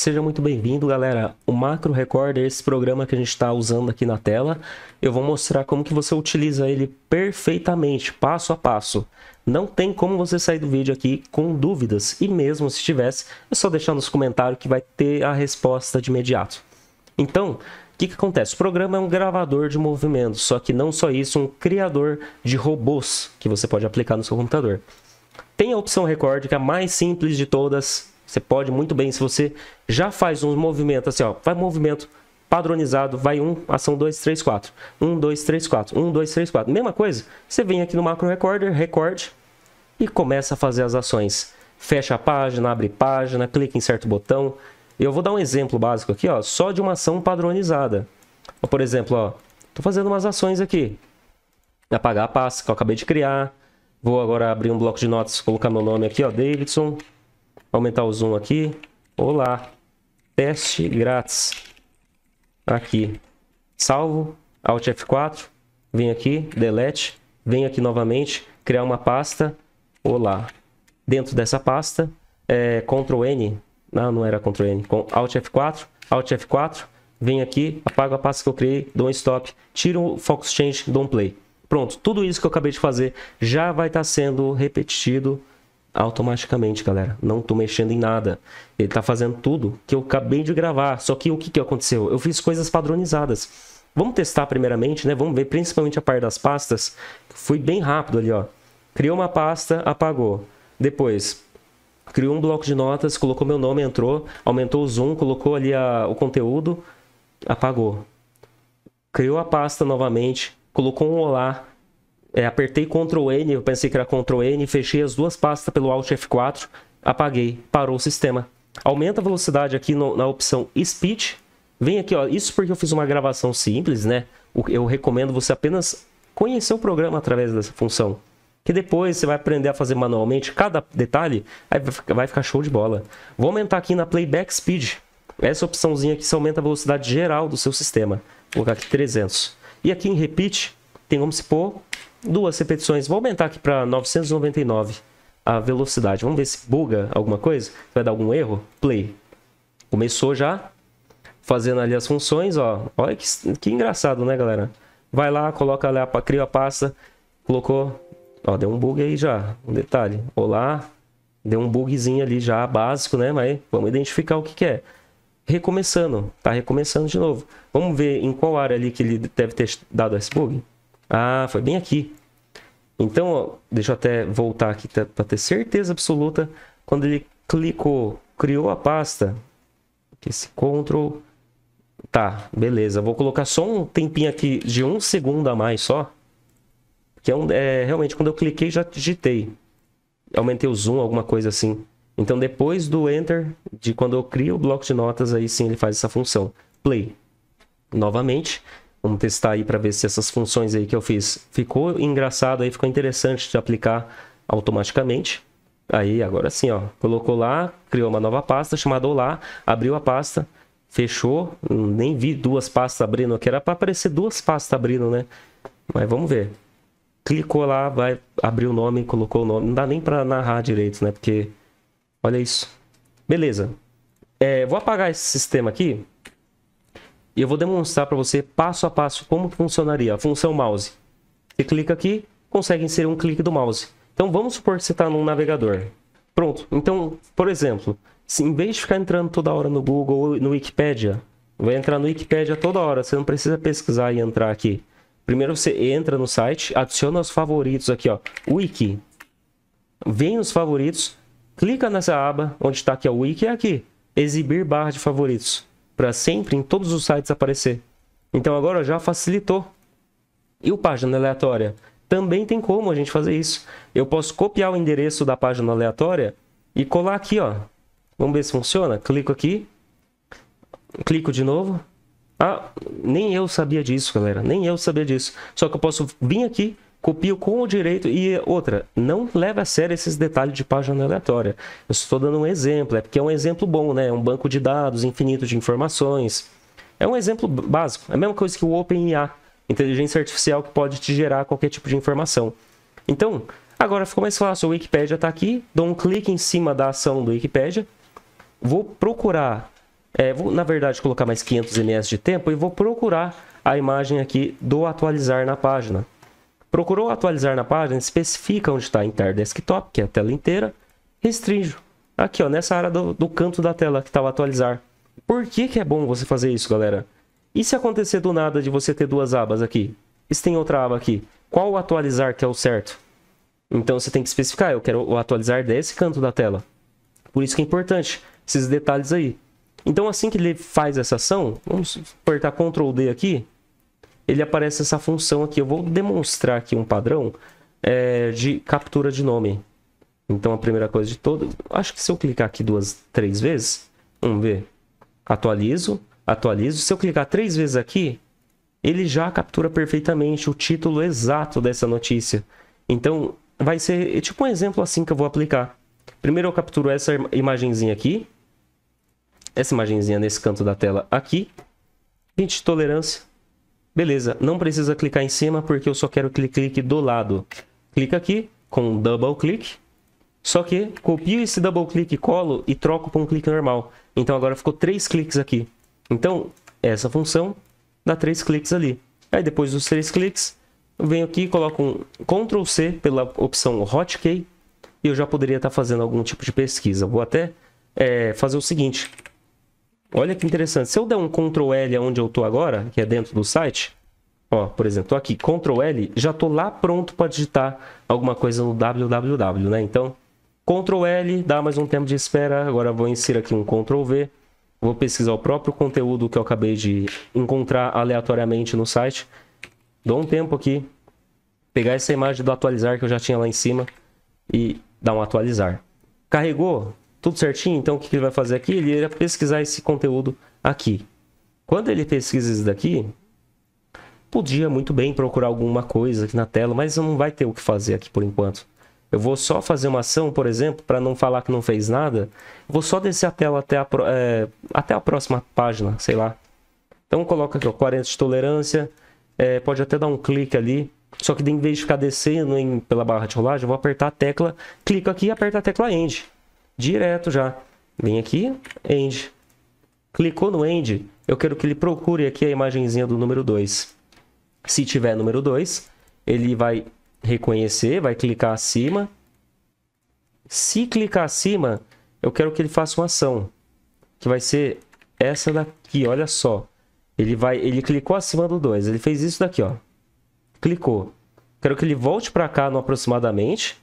Seja muito bem-vindo, galera. O Macro Record é esse programa que a gente está usando aqui na tela. Eu vou mostrar como que você utiliza ele perfeitamente, passo a passo. Não tem como você sair do vídeo aqui com dúvidas. E mesmo se tivesse, é só deixar nos comentários que vai ter a resposta de imediato. Então, o que, que acontece? O programa é um gravador de movimentos, só que não só isso, um criador de robôs que você pode aplicar no seu computador. Tem a opção Record, que é a mais simples de todas, você pode muito bem, se você já faz um movimento assim, ó, vai movimento padronizado, vai 1, ação 2, 3, 4. 1, 2, 3, 4. 1, 2, 3, 4. Mesma coisa, você vem aqui no Macro Recorder, recorde, e começa a fazer as ações. Fecha a página, abre página, clica em certo botão. Eu vou dar um exemplo básico aqui, ó, só de uma ação padronizada. Por exemplo, ó, tô fazendo umas ações aqui. Apagar a pasta que eu acabei de criar. Vou agora abrir um bloco de notas, colocar meu nome aqui, ó, Davidson. Aumentar o zoom aqui. Olá. Teste grátis. Aqui. Salvo. Alt F4. Vem aqui. Delete. Vem aqui novamente. Criar uma pasta. Olá. Dentro dessa pasta, é, Ctrl N. Não, ah, não era Ctrl N. Com Alt F4. Alt F4. Vem aqui. Apago a pasta que eu criei. Dou um stop. Tiro o Focus Change. Dou um play. Pronto, tudo isso que eu acabei de fazer já vai estar sendo repetido automaticamente, galera. Não tô mexendo em nada. Ele tá fazendo tudo que eu acabei de gravar. Só que o que, que aconteceu? Eu fiz coisas padronizadas. Vamos testar primeiramente, né? Vamos ver principalmente a parte das pastas. Fui bem rápido ali, ó. Criou uma pasta, apagou. Depois, criou um bloco de notas, colocou meu nome, entrou, aumentou o zoom, colocou ali a, o conteúdo, apagou. Criou a pasta novamente, colocou um olá, é, apertei Ctrl N, eu pensei que era Ctrl N, fechei as duas pastas pelo Alt F4, apaguei, parou o sistema. Aumenta a velocidade aqui no, na opção Speed. Vem aqui, ó, isso porque eu fiz uma gravação simples, né? Eu recomendo você apenas conhecer o programa através dessa função. Que depois você vai aprender a fazer manualmente cada detalhe, aí vai ficar show de bola. Vou aumentar aqui na Playback Speed. Essa opçãozinha aqui, você aumenta a velocidade geral do seu sistema. Vou colocar aqui 300. E aqui em Repeat, tem como se pôr duas repetições. Vou aumentar aqui para 999 a velocidade. Vamos ver se buga alguma coisa, vai dar algum erro. Play. Começou já fazendo ali as funções, ó. Olha que, que engraçado, né, galera? Vai lá, coloca lá, cria a pasta, colocou, ó, deu um bug aí já, um detalhe. Olá, deu um bugzinho ali já, básico, né, mas vamos identificar o que que é. Recomeçando, tá recomeçando de novo. Vamos ver em qual área ali que ele deve ter dado esse bug. Ah, foi bem aqui. Então, ó, deixa eu até voltar aqui para ter certeza absoluta. Quando ele clicou, criou a pasta, esse Ctrl... Tá, beleza. Vou colocar só um tempinho aqui de um segundo a mais só. Que é, um, é realmente quando eu cliquei já digitei. Aumentei o zoom, alguma coisa assim. Então depois do enter, de quando eu crio o bloco de notas, aí sim ele faz essa função. Play. Novamente. Vamos testar aí para ver se essas funções aí que eu fiz ficou engraçado aí, ficou interessante de aplicar automaticamente. Aí agora sim, ó, colocou lá, criou uma nova pasta chamada Olá, abriu a pasta, fechou, nem vi duas pastas abrindo, que era para aparecer duas pastas abrindo, né? Mas vamos ver. Clicou lá, vai abrir o nome, colocou o nome, não dá nem para narrar direito, né? Porque olha isso. Beleza. É, vou apagar esse sistema aqui, e eu vou demonstrar para você passo a passo como funcionaria a função mouse. Você clica aqui, consegue inserir um clique do mouse. Então vamos supor que você está num navegador. Pronto, então, por exemplo, se em vez de ficar entrando toda hora no Google ou no Wikipedia, vai entrar no Wikipedia toda hora, você não precisa pesquisar e entrar aqui. Primeiro você entra no site, adiciona os favoritos aqui, ó, Wiki. Vem nos favoritos, clica nessa aba, onde está aqui, o Wiki é aqui, exibir barra de favoritos para sempre em todos os sites aparecer. Então agora já facilitou. E o página aleatória? Também tem como a gente fazer isso. Eu posso copiar o endereço da página aleatória e colar aqui, ó. Vamos ver se funciona. Clico aqui. Clico de novo. Ah, nem eu sabia disso, galera. Nem eu sabia disso. Só que eu posso vir aqui, copio com o direito. E outra, não leva a sério esses detalhes de página aleatória. Eu estou dando um exemplo, é porque é um exemplo bom, né? É um banco de dados infinito de informações. É um exemplo básico. É a mesma coisa que o OpenIA, inteligência artificial que pode te gerar qualquer tipo de informação. Então, agora ficou mais fácil. O Wikipedia está aqui, dou um clique em cima da ação do Wikipedia, vou procurar, é, vou na verdade colocar mais 500 ms de tempo e vou procurar a imagem aqui do atualizar na página. Procurou atualizar na página, especifica onde está Entire Desktop, que é a tela inteira, restringe. Aqui, ó, nessa área do, do canto da tela que estava atualizar. Por que, que é bom você fazer isso, galera? E se acontecer do nada de você ter duas abas aqui? E se tem outra aba aqui? Qual atualizar que é o certo? Então você tem que especificar, eu quero atualizar desse canto da tela. Por isso que é importante esses detalhes aí. Então assim que ele faz essa ação, vamos apertar Ctrl D aqui, ele aparece essa função aqui. Eu vou demonstrar aqui um padrão é, de captura de nome. Então, a primeira coisa de todo... Acho que se eu clicar aqui duas, três vezes... Vamos ver. Atualizo, atualizo. Se eu clicar três vezes aqui, ele já captura perfeitamente o título exato dessa notícia. Então, vai ser é tipo um exemplo assim que eu vou aplicar. Primeiro eu capturo essa imagenzinha aqui. Essa imagenzinha nesse canto da tela aqui. 20 de tolerância. Beleza, não precisa clicar em cima porque eu só quero que ele clique do lado. Clica aqui com um double click. Só que copio esse double click, colo e troco para um clique normal. Então agora ficou três cliques aqui. Então essa função dá três cliques ali. Aí depois dos três cliques, eu venho aqui e coloco um Ctrl C pela opção Hotkey. E eu já poderia estar fazendo algum tipo de pesquisa. Vou até é, fazer o seguinte. Olha que interessante. Se eu der um Ctrl L aonde eu estou agora, que é dentro do site, ó, por exemplo, estou aqui, Ctrl L, já estou lá pronto para digitar alguma coisa no www, né? Então, Ctrl L, dá mais um tempo de espera. Agora vou inserir aqui um Ctrl V. Vou pesquisar o próprio conteúdo que eu acabei de encontrar aleatoriamente no site. Dou um tempo aqui, pegar essa imagem do atualizar que eu já tinha lá em cima e dar um atualizar. Carregou, tudo certinho, então o que ele vai fazer aqui? Ele irá pesquisar esse conteúdo aqui. Quando ele pesquisa isso daqui, podia muito bem procurar alguma coisa aqui na tela, mas não vai ter o que fazer aqui por enquanto. Eu vou só fazer uma ação, por exemplo, para não falar que não fez nada, vou só descer a tela até a, é, até a próxima página, sei lá. Então coloca aqui, ó, 40 de tolerância, é, pode até dar um clique ali, só que em vez de ficar descendo em, pela barra de rolagem, eu vou apertar a tecla, clico aqui e aperto a tecla End direto já. Vem aqui, End. Clicou no End, eu quero que ele procure aqui a imagenzinha do número 2. Se tiver número 2, ele vai reconhecer, vai clicar acima. Se clicar acima, eu quero que ele faça uma ação, que vai ser essa daqui, olha só. Ele vai, ele clicou acima do 2, ele fez isso daqui, ó. Clicou. Quero que ele volte para cá no aproximadamente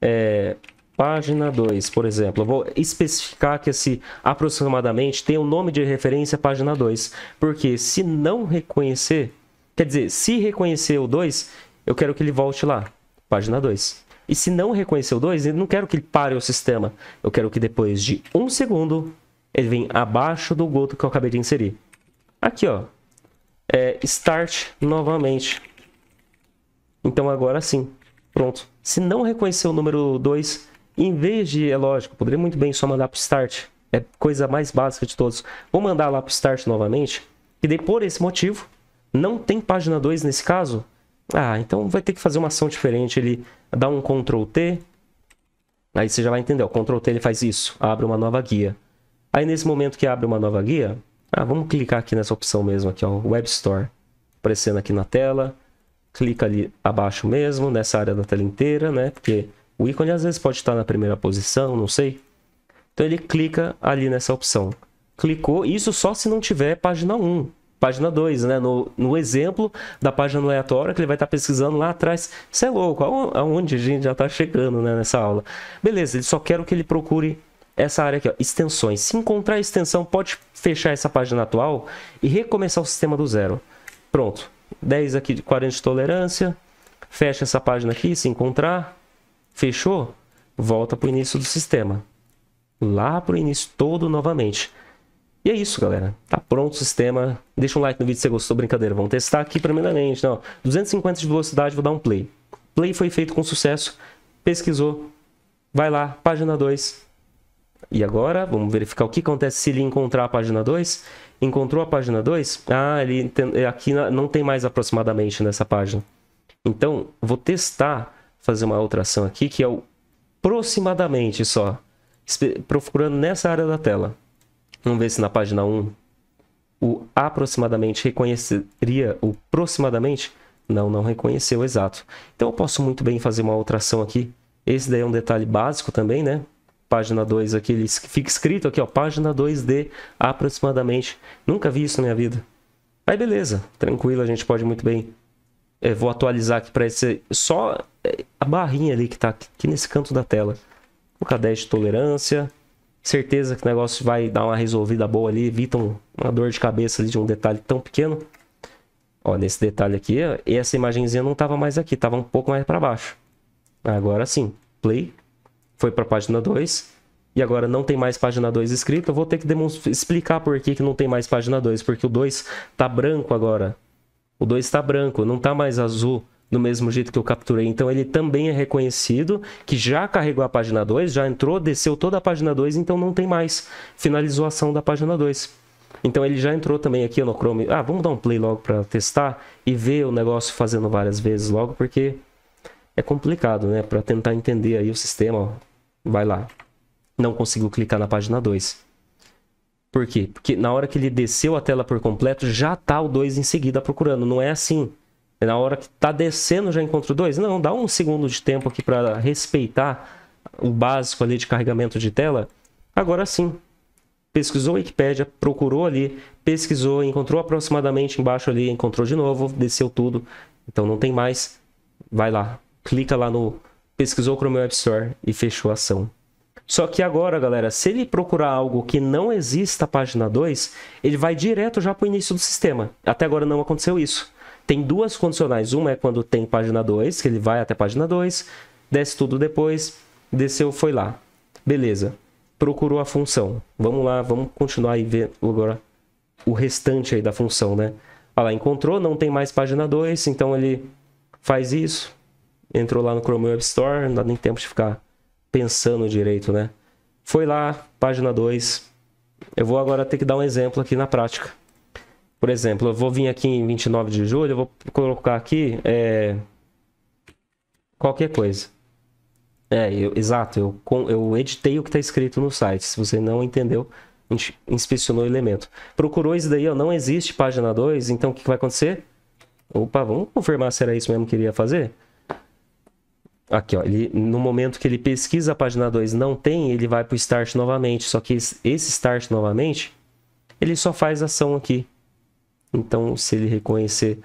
é, Página 2, por exemplo, eu vou especificar que esse aproximadamente tem o um nome de referência página 2, porque se não reconhecer, quer dizer, se reconhecer o 2, eu quero que ele volte lá, página 2. E se não reconhecer o 2, eu não quero que ele pare o sistema, eu quero que depois de um segundo, ele vem abaixo do goto que eu acabei de inserir. Aqui, ó, é start novamente. Então agora sim, pronto. Se não reconhecer o número 2, em vez de, é lógico, poderia muito bem só mandar para o start. É coisa mais básica de todos. Vou mandar lá para o start novamente. Que daí, por esse motivo, não tem página 2 nesse caso. Ah, então vai ter que fazer uma ação diferente. Ele dá um Ctrl T. Aí você já vai entender. O Ctrl T ele faz isso. Abre uma nova guia. Aí nesse momento que abre uma nova guia, ah, vamos clicar aqui nessa opção mesmo aqui, ó, Web Store, aparecendo aqui na tela. Clica ali abaixo mesmo, nessa área da tela inteira, né? Porque o ícone às vezes pode estar na primeira posição, não sei. Então ele clica ali nessa opção. Clicou, isso só se não tiver página 1, página 2, né? No, no exemplo da página aleatória que ele vai estar pesquisando lá atrás. Isso é louco, aonde a gente já está chegando né, nessa aula. Beleza, ele só quero que ele procure essa área aqui, ó, extensões. Se encontrar a extensão, pode fechar essa página atual e recomeçar o sistema do zero. Pronto. 10 aqui de 40 de tolerância. Fecha essa página aqui, se encontrar. Fechou? Volta para o início do sistema. Lá para o início todo novamente. E é isso, galera. Tá pronto o sistema. Deixa um like no vídeo se você gostou. Brincadeira, vamos testar aqui primeiramente. Não, 250 de velocidade, vou dar um play. Play foi feito com sucesso. Pesquisou. Vai lá, página 2. E agora, vamos verificar o que acontece se ele encontrar a página 2. Encontrou a página 2? Ah, ele tem, aqui não tem mais aproximadamente nessa página. Então, vou testar fazer uma alteração aqui, que é o aproximadamente só, procurando nessa área da tela. Vamos ver se na página 1 o aproximadamente reconheceria o aproximadamente? Não, não reconheceu, exato. Então eu posso muito bem fazer uma alteração aqui. Esse daí é um detalhe básico também, né? Página 2 aqui, ele fica escrito aqui, ó, página 2D aproximadamente. Nunca vi isso na minha vida. Aí beleza, tranquilo, a gente pode muito bem é, vou atualizar aqui para esse. Só é, a barrinha ali que tá aqui nesse canto da tela. O cadete de tolerância. Certeza que o negócio vai dar uma resolvida boa ali. Evita um, uma dor de cabeça ali de um detalhe tão pequeno. Ó, nesse detalhe aqui, E essa imagenzinha não estava mais aqui, estava um pouco mais para baixo. Agora sim, play, foi para a página 2, e agora não tem mais página 2 escrita. Eu vou ter que explicar por que, que não tem mais página 2, porque o 2 tá branco agora. O 2 está branco, não está mais azul do mesmo jeito que eu capturei. Então ele também é reconhecido, que já carregou a página 2, já entrou, desceu toda a página 2, então não tem mais. Finalizou a ação da página 2. Então ele já entrou também aqui no Chrome. Ah, vamos dar um play logo para testar e ver o negócio fazendo várias vezes logo, porque é complicado, né? Para tentar entender aí o sistema, ó. vai lá. Não conseguiu clicar na página 2. Por quê? Porque na hora que ele desceu a tela por completo, já tá o 2 em seguida procurando. Não é assim. É na hora que tá descendo, já encontra o 2? Não, dá um segundo de tempo aqui para respeitar o básico ali de carregamento de tela. Agora sim. Pesquisou a Wikipédia, procurou ali, pesquisou, encontrou aproximadamente embaixo ali, encontrou de novo, desceu tudo. Então não tem mais. Vai lá, clica lá no pesquisou o Chrome Web Store e fechou a ação. Só que agora, galera, se ele procurar algo que não exista a página 2, ele vai direto já para o início do sistema. Até agora não aconteceu isso. Tem duas condicionais. Uma é quando tem página 2, que ele vai até página 2, desce tudo depois, desceu, foi lá. Beleza. Procurou a função. Vamos lá, vamos continuar e ver agora o restante aí da função, né? Olha lá, encontrou, não tem mais página 2, então ele faz isso. Entrou lá no Chrome Web Store, não dá nem tempo de ficar pensando direito, né? Foi lá, página 2. Eu vou agora ter que dar um exemplo aqui na prática. Por exemplo, eu vou vir aqui em 29 de julho, eu vou colocar aqui é, qualquer coisa. É, eu, exato, eu, eu editei o que está escrito no site. Se você não entendeu, a gente inspecionou o elemento. Procurou isso daí, ó, não existe página 2, então o que, que vai acontecer? Opa, vamos confirmar se era isso mesmo que queria fazer? Aqui, ó, ele, no momento que ele pesquisa a página 2 não tem, ele vai para o start novamente. Só que esse start novamente, ele só faz ação aqui. Então, se ele reconhecer...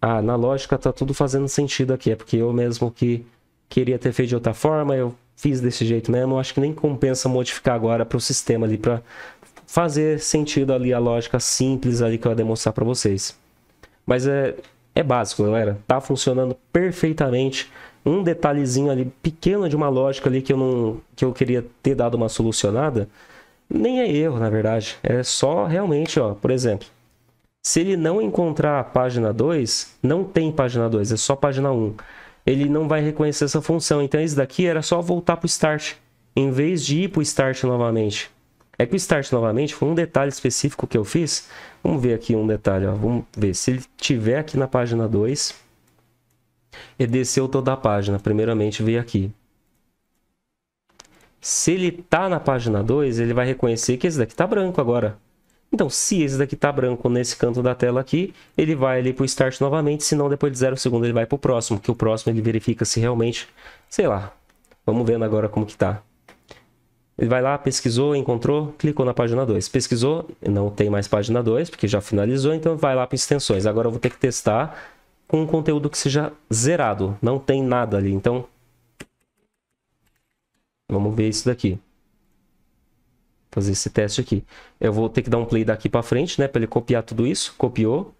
Ah, na lógica tá tudo fazendo sentido aqui. É porque eu mesmo que queria ter feito de outra forma, eu fiz desse jeito mesmo. Eu acho que nem compensa modificar agora para o sistema ali, para fazer sentido ali a lógica simples ali que eu vou demonstrar para vocês. Mas é, é básico, galera. Tá funcionando perfeitamente. Um detalhezinho ali pequeno de uma lógica ali que eu não que eu queria ter dado uma solucionada, nem é erro, na verdade. É só realmente, ó, por exemplo, se ele não encontrar a página 2, não tem página 2, é só página 1. Ele não vai reconhecer essa função. Então, isso daqui era só voltar para o start, em vez de ir para o start novamente. É que o start novamente foi um detalhe específico que eu fiz. Vamos ver aqui um detalhe, ó. vamos ver se ele tiver aqui na página 2 e desceu toda a página. Primeiramente veio aqui. Se ele tá na página 2, ele vai reconhecer que esse daqui tá branco agora. Então, se esse daqui tá branco nesse canto da tela aqui, ele vai ali para o start novamente, Se não, depois de 0 segundo ele vai para o próximo, que o próximo ele verifica se realmente, sei lá. Vamos vendo agora como que tá. Ele vai lá, pesquisou, encontrou, clicou na página 2. Pesquisou, não tem mais página 2, porque já finalizou, então vai lá para extensões. Agora eu vou ter que testar com um conteúdo que seja zerado, não tem nada ali. Então, vamos ver isso daqui. Fazer esse teste aqui. Eu vou ter que dar um play daqui para frente, né, para ele copiar tudo isso. Copiou.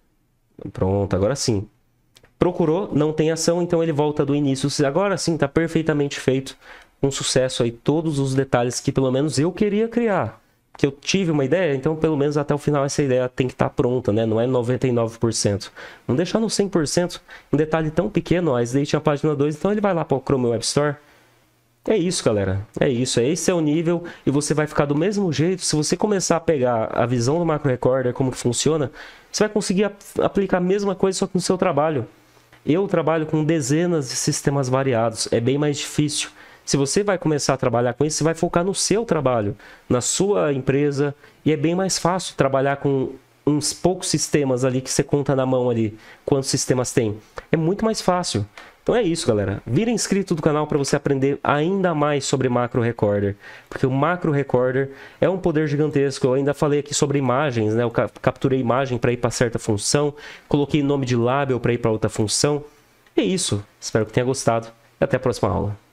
Pronto, agora sim. Procurou, não tem ação, então ele volta do início. Agora sim, está perfeitamente feito um sucesso aí todos os detalhes que pelo menos eu queria criar. Que eu tive uma ideia, então pelo menos até o final essa ideia tem que estar tá pronta, né? Não é 99%. Não deixar no 100%, um detalhe tão pequeno, ó, esse tinha é a página 2, então ele vai lá para o Chrome Web Store. É isso, galera. É isso. É esse é o nível e você vai ficar do mesmo jeito. Se você começar a pegar a visão do Macro Recorder, como que funciona, você vai conseguir aplicar a mesma coisa só que no seu trabalho. Eu trabalho com dezenas de sistemas variados. É bem mais difícil. Se você vai começar a trabalhar com isso, você vai focar no seu trabalho, na sua empresa, e é bem mais fácil trabalhar com uns poucos sistemas ali que você conta na mão ali, quantos sistemas tem. É muito mais fácil. Então é isso, galera. Vira inscrito do canal para você aprender ainda mais sobre Macro Recorder, porque o Macro Recorder é um poder gigantesco. Eu ainda falei aqui sobre imagens, né? Eu capturei imagem para ir para certa função, coloquei nome de label para ir para outra função. É isso. Espero que tenha gostado e até a próxima aula.